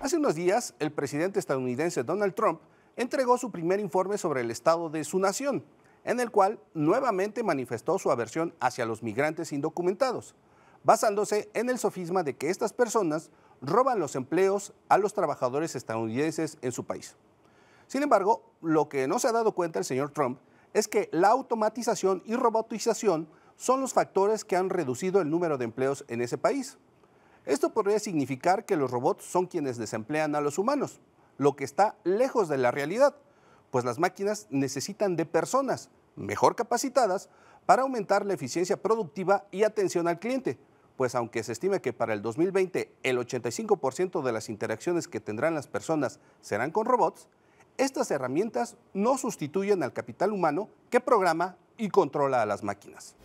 Hace unos días, el presidente estadounidense Donald Trump entregó su primer informe sobre el estado de su nación, en el cual nuevamente manifestó su aversión hacia los migrantes indocumentados, basándose en el sofisma de que estas personas roban los empleos a los trabajadores estadounidenses en su país. Sin embargo, lo que no se ha dado cuenta el señor Trump es que la automatización y robotización son los factores que han reducido el número de empleos en ese país. Esto podría significar que los robots son quienes desemplean a los humanos, lo que está lejos de la realidad, pues las máquinas necesitan de personas mejor capacitadas para aumentar la eficiencia productiva y atención al cliente, pues aunque se estima que para el 2020 el 85% de las interacciones que tendrán las personas serán con robots, estas herramientas no sustituyen al capital humano que programa y controla a las máquinas.